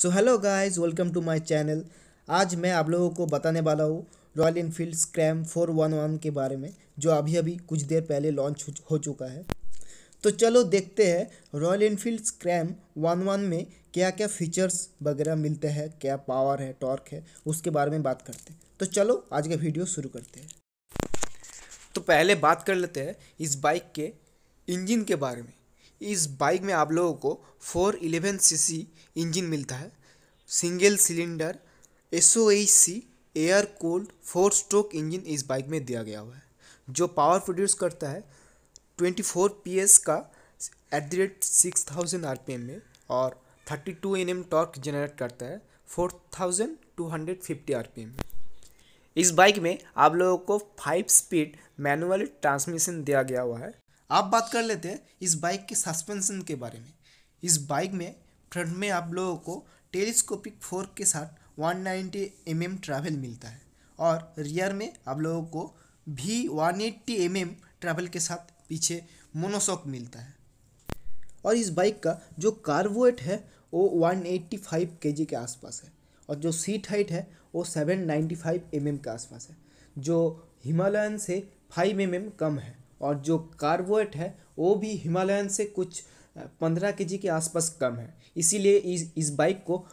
so hello guys welcome to my channel आज मैं आप लोगों को बताने वाला हूँ Royal Enfield Scram four one one के बारे में जो अभी अभी कुछ देर पहले लॉन्च हो चुका है तो चलो देखते हैं Royal Enfield Scram one one में क्या क्या फीचर्स वगैरह मिलते हैं क्या पावर है टॉर्क है उसके बारे में बात करते हैं तो चलो आज का वीडियो शुरू करते हैं तो पहले बात कर लेते हैं इस बाइक के इंजन के बारे में इस बाइक में आप लोगों को फोर इलेवन सी इंजन मिलता है single cylinder S O H C air cold four stroke engine इस बाइक में दिया गया हुआ है जो पावर प्रोड्यूस करता है ट्वेंटी फोर पी एस का at the rate six thousand R P M में और thirty two N M torque generate करता है four thousand two hundred fifty R P M में इस बाइक में आप लोगों को फाइव स्पीड मैनुअल ट्रांसमिशन दिया गया हुआ है आप बात कर लेते हैं इस बाइक के सस्पेंशन के बारे में इस बाइक में फ्रंट में आप लोगों को टेलीस्कोपिक फोर्क के साथ 190 नाइन्टी mm ट्रैवल मिलता है और रियर में आप लोगों को भी 180 एट्टी mm ट्रैवल के साथ पीछे मोनोसॉक मिलता है और इस बाइक का जो कार्बोएट है वो 185 एट्टी के आसपास है और जो सीट हाइट है वो 795 नाइन्टी mm के आसपास है जो हिमालयन से 5 एम mm कम है और जो कार्बोएट है वो भी हिमालयन से कुछ पंद्रह के जी के आसपास कम है इसीलिए इस इस बाइक को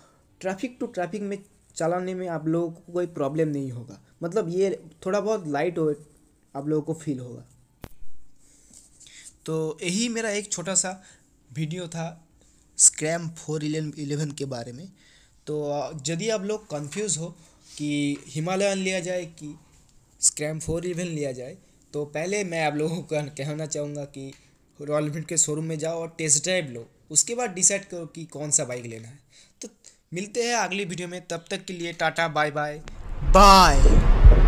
ट्रैफिक टू ट्रैफिक में चलाने में आप लोगों को कोई प्रॉब्लम नहीं होगा मतलब ये थोड़ा बहुत लाइट वेट आप लोगों को फील होगा तो यही मेरा एक छोटा सा वीडियो था स्क्रैम फोर इलेवन के बारे में तो यदि आप लोग कंफ्यूज हो कि हिमालयन लिया जाए कि स्क्रैम फोर इलेवन लिया जाए तो पहले मैं आप लोगों को कहना चाहूँगा कि रॉयल इनफील्ड के शोरूम में जाओ और टेस्ट ड्राइव लो उसके बाद डिसाइड करो कि कौन सा बाइक लेना है तो मिलते हैं अगली वीडियो में तब तक के लिए टाटा बाय बाय बाय